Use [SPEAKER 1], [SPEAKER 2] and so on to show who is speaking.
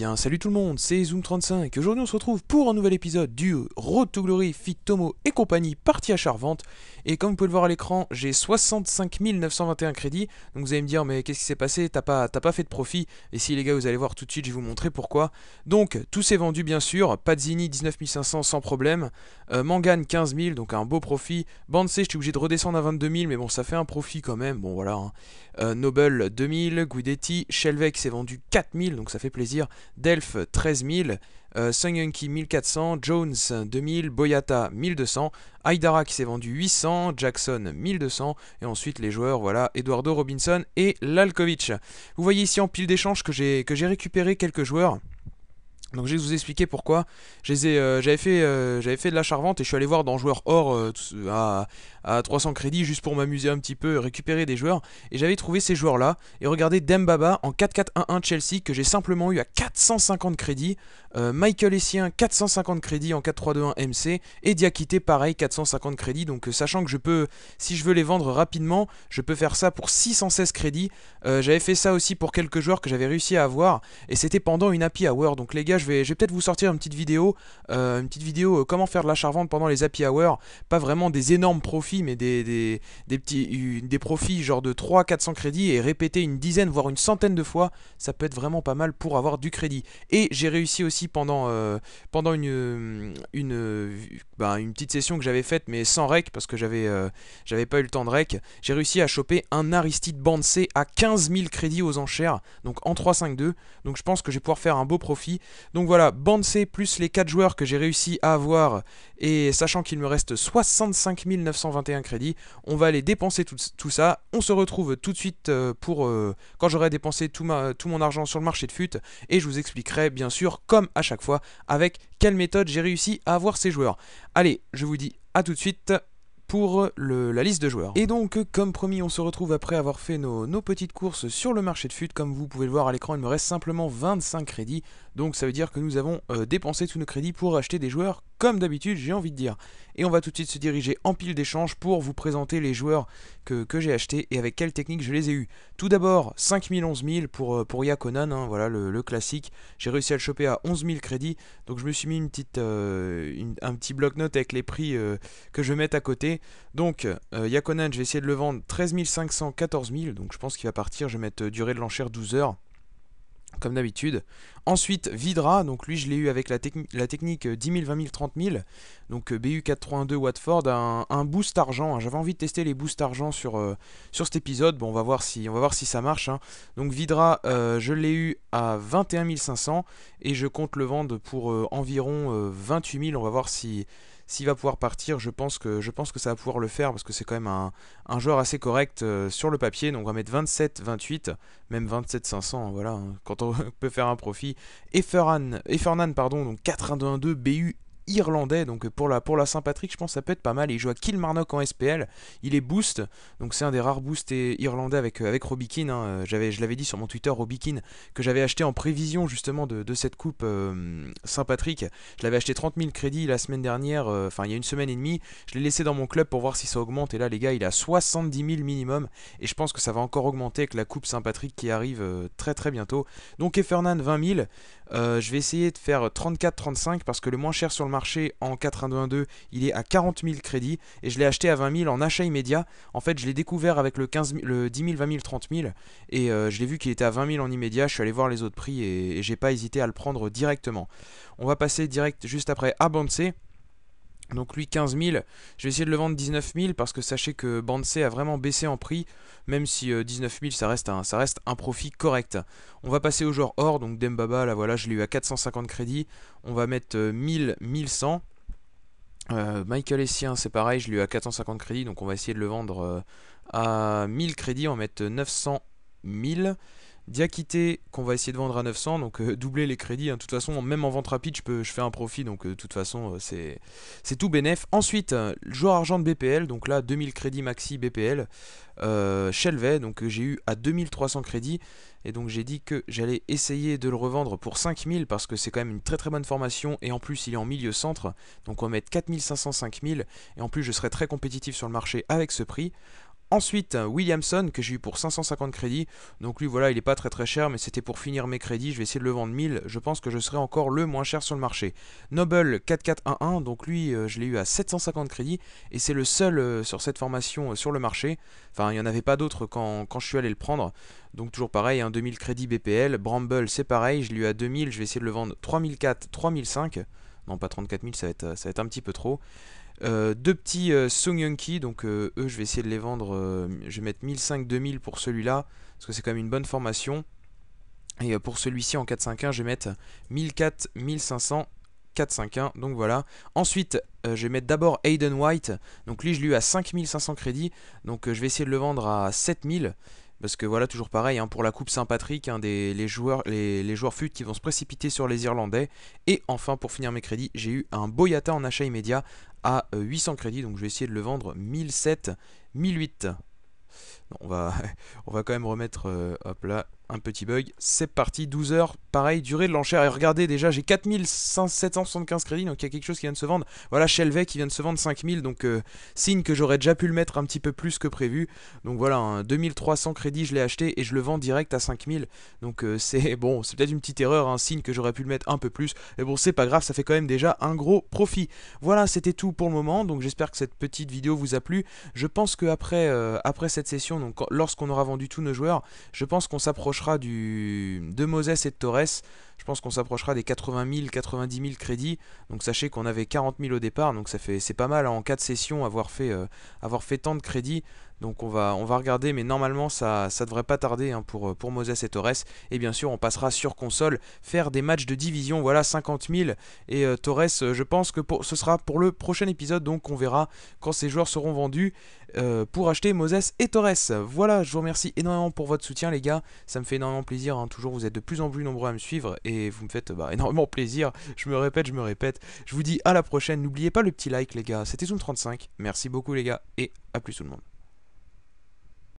[SPEAKER 1] bien, salut tout le monde, c'est Zoom35. Aujourd'hui, on se retrouve pour un nouvel épisode du Road to Glory Fit Tomo et compagnie, partie à Charvente. Et comme vous pouvez le voir à l'écran, j'ai 65 921 crédits. Donc vous allez me dire, mais qu'est-ce qui s'est passé T'as pas, pas fait de profit Et si les gars, vous allez voir tout de suite, je vais vous montrer pourquoi. Donc, tout s'est vendu bien sûr. Pazzini 19 500 sans problème. Euh, Mangan 15 000, donc un beau profit. je suis obligé de redescendre à 22 000, mais bon, ça fait un profit quand même. Bon, voilà. Hein. Euh, Noble 2000, Guidetti, Shelvec s'est vendu 4000, donc ça fait plaisir. Delph 13000, euh, 1400, Jones 2000, Boyata 1200, Aydara qui s'est vendu 800, Jackson 1200, et ensuite les joueurs, voilà, Eduardo Robinson et Lalkovic. Vous voyez ici en pile d'échange que j'ai récupéré quelques joueurs. Donc je vais vous expliquer pourquoi. Euh, j'avais fait, euh, fait de la charvente et je suis allé voir dans joueurs Or euh, à, à, 300 crédits juste pour m'amuser un petit peu, récupérer des joueurs. Et j'avais trouvé ces joueurs-là. Et regardez Dembaba en 4-4-1-1 Chelsea que j'ai simplement eu à 450 crédits. Michael Essien 450 crédits en 4-3-2-1 MC. Et Diakité pareil 450 crédits. Donc sachant que je peux, si je veux les vendre rapidement, je peux faire ça pour 616 crédits. j'avais fait ça aussi pour quelques joueurs que j'avais réussi à avoir. Et c'était pendant une happy hour. Donc les gars, je vais, peut-être vous sortir une petite vidéo, euh, une petite vidéo euh, comment faire de la charvente pendant les happy hour. Pas vraiment des énormes profits, mais des, des profits genre de 300-400 crédits et répéter une dizaine, voire une centaine de fois, ça peut être vraiment pas mal pour avoir du crédit. Et j'ai réussi aussi pendant, euh, pendant une, une, ben, une petite session que j'avais faite, mais sans rec, parce que j'avais j'avais pas eu le temps de rec, j'ai réussi à choper un Aristide C à 15 000 crédits aux enchères, donc en 3-5-2. Donc je pense que je vais pouvoir faire un beau profit. Donc voilà, bande C plus les 4 joueurs que j'ai réussi à avoir, et sachant qu'il me reste 65 921 crédits, on va aller dépenser tout, ça. On se retrouve tout de suite euh, pour euh, quand j'aurai dépensé tout, tout mon argent sur le marché de fut, et je vous expliquerai bien sûr, comme à chaque fois, avec quelle méthode j'ai réussi à avoir ces joueurs. Allez, je vous dis à tout de suite pour la liste de joueurs. Et donc, comme promis, on se retrouve après avoir fait nos, petites courses sur le marché de fut. Comme vous pouvez le voir à l'écran, il me reste simplement 25 crédits. Donc ça veut dire que nous avons euh, dépensé tous nos crédits pour acheter des joueurs comme d'habitude, j'ai envie de dire. Et on va tout de suite se diriger en pile d'échange pour vous présenter les joueurs que, j'ai achetés et avec quelle technique je les ai eus. Tout d'abord, 5000, 000 pour, euh, pour Yakonan, hein, voilà le, classique. J'ai réussi à le choper à 000 crédits, donc je me suis mis une petite, euh, un petit bloc note avec les prix euh, que je vais mettre à côté. Donc, Yakonan, je vais essayer de le vendre 514 000, donc je pense qu'il va partir, je vais mettre durée de l'enchère 12 heures comme d'habitude. Ensuite, Vidra, donc lui je l'ai eu avec la, la, technique 10 000, 20 000, 30 000, donc euh, BU432 Watford, un, boost argent, hein. j'avais envie de tester les boosts argent sur, euh, sur cet épisode, bon on va voir si, on va voir si ça marche. Hein. Donc Vidra, euh, je l'ai eu à 21 500 et je compte le vendre pour environ 28 000, on va voir si, s'il va pouvoir partir, je pense, que, je pense que ça va pouvoir le faire parce que c'est quand même un, un joueur assez correct euh, sur le papier. Donc on va mettre 27, 28, même 27 500, voilà, hein, quand on peut faire un profit. Et pardon, donc 4 1 1 2 BU irlandais. Donc euh, pour la, pour la Saint-Patrick, je pense que ça peut être pas mal. il joue à Kilmarnock en SPL. Il est boost. Donc c'est un des rares boosts irlandais avec, euh, avec hein. euh, Je l'avais dit sur mon Twitter, Robikin que j'avais acheté en prévision justement de, cette coupe Saint-Patrick. Je l'avais acheté 30 000 crédits la semaine dernière, enfin il y a une semaine et demie. Je l'ai laissé dans mon club pour voir si ça augmente. Et là, les gars, il a 70 000 minimum. Et je pense que ça va encore augmenter avec la coupe Saint-Patrick qui arrive très très bientôt. Donc Efernan 20 000. je vais essayer de faire 34-35 parce que le moins cher sur le marché en 82, il est à 40 000 crédits et je l'ai acheté à 20 000 en achat immédiat. En fait, je l'ai découvert avec le, 15 000, le 10 000, 20 000, 30 000 et euh, je l'ai vu qu'il était à 20 000 en immédiat. Je suis allé voir les autres prix et, j'ai pas hésité à le prendre directement. On va passer direct juste après à Bansé. Donc lui 15 000, je vais essayer de le vendre 19 000 parce que sachez que Bansé a vraiment baissé en prix, même si 19 euh, 000 ça reste, un, ça reste un profit correct. On va passer au joueur or, donc Dembaba, là voilà, je l'ai eu à 450 crédits, on va mettre 1000, euh, 1100. Euh, Michael Essien c'est pareil, je l'ai eu à 450 crédits, donc on va essayer de le vendre euh, à 1000 crédits, on va mettre 900 000. Diakité qu'on va essayer de vendre à 900, donc euh, doubler les crédits. Hein. De toute façon, même en vente rapide, je, peux, je fais un profit, donc euh, de toute façon, euh, c'est, tout bénef. Ensuite, joueur argent de BPL, donc là, 2000 crédits maxi BPL. Shelvet, donc j'ai eu à 2300 crédits. Et donc j'ai dit que j'allais essayer de le revendre pour 5000 parce que c'est quand même une très très bonne formation et en plus il est en milieu centre. Donc on va mettre 4500, 5000 et en plus je serai très compétitif sur le marché avec ce prix. Ensuite, euh, Williamson, que j'ai eu pour 550 crédits. Donc lui, voilà, il n'est pas très très cher, mais c'était pour finir mes crédits. Je vais essayer de le vendre 1000. Je pense que je serai encore le moins cher sur le marché. Noble 4411, donc lui, euh, je l'ai eu à 750 crédits. Et c'est le seul euh, sur cette formation sur le marché. Enfin, il n'y en avait pas d'autres quand, je suis allé le prendre. Donc toujours pareil, un 2000 crédits BPL. Bramble, c'est pareil, je l'ai eu à 2000. Je vais essayer de le vendre 3004, 3005. Non, pas 34 000, ça va être, ça va être un petit peu trop. Euh, deux petits euh, Song donc euh, eux je vais essayer de les vendre, euh, je vais mettre 1005 2000 pour celui-là, parce que c'est quand même une bonne formation. Et pour celui-ci en 4-5-1, je vais mettre 1004 1500 4 5 donc voilà. Ensuite, je vais mettre d'abord Aiden White. Donc lui, je l'ai eu à 5500 crédits. Donc je vais essayer de le vendre à 7000. Parce que voilà, toujours pareil, hein, pour la Coupe Saint-Patrick, les joueurs, les, les joueurs FUT qui vont se précipiter sur les Irlandais. Et enfin, pour finir mes crédits, j'ai eu un Boyata en achat immédiat. 800 euh, crédits, donc je vais essayer de le vendre 1007, 1008. on, va, on va quand même remettre, euh, hop là, un petit bug. C'est parti, 12 heures, pareil, durée de l'enchère. Et regardez déjà, j'ai 4775 crédits, donc il y a quelque chose qui vient de se vendre. Voilà, Shelvey qui vient de se vendre 5000, donc euh, signe que j'aurais déjà pu le mettre un petit peu plus que prévu. Donc voilà, 2300 hein, crédits, je l'ai acheté et je le vends direct à 5000. Donc euh, c'est bon, c'est peut-être une petite erreur, un hein, signe que j'aurais pu le mettre un peu plus. Mais bon, c'est pas grave, ça fait quand même déjà un gros profit. Voilà, c'était tout pour le moment, donc j'espère que cette petite vidéo vous a plu. Je pense que après euh, cette session, donc lorsqu'on aura vendu tous nos joueurs, je pense qu'on s'approche du, de Moses et de Torres pense qu'on s'approchera des 80 000, 90 000 crédits. Donc sachez qu'on avait 40 000 au départ, donc ça fait c'est pas mal hein, en 4 sessions avoir fait, euh, avoir fait tant de crédits. Donc on va, on va regarder, mais normalement ça ça devrait pas tarder hein, pour, pour Moses et Torres. Et bien sûr on passera sur console, faire des matchs de division, voilà 50 000. Et euh, Torres, euh, je pense que pour, ce sera pour le prochain épisode, donc on verra quand ces joueurs seront vendus pour acheter Moses et Torres. Voilà, je vous remercie énormément pour votre soutien les gars, ça me fait énormément plaisir, hein. toujours vous êtes de plus en plus nombreux à me suivre. Et et vous me faites bah, énormément plaisir. Je me répète, je me répète. Je vous dis à la prochaine. N'oubliez pas le petit like, les gars. C'était Zoom35. Merci beaucoup, les gars, et à plus tout le monde.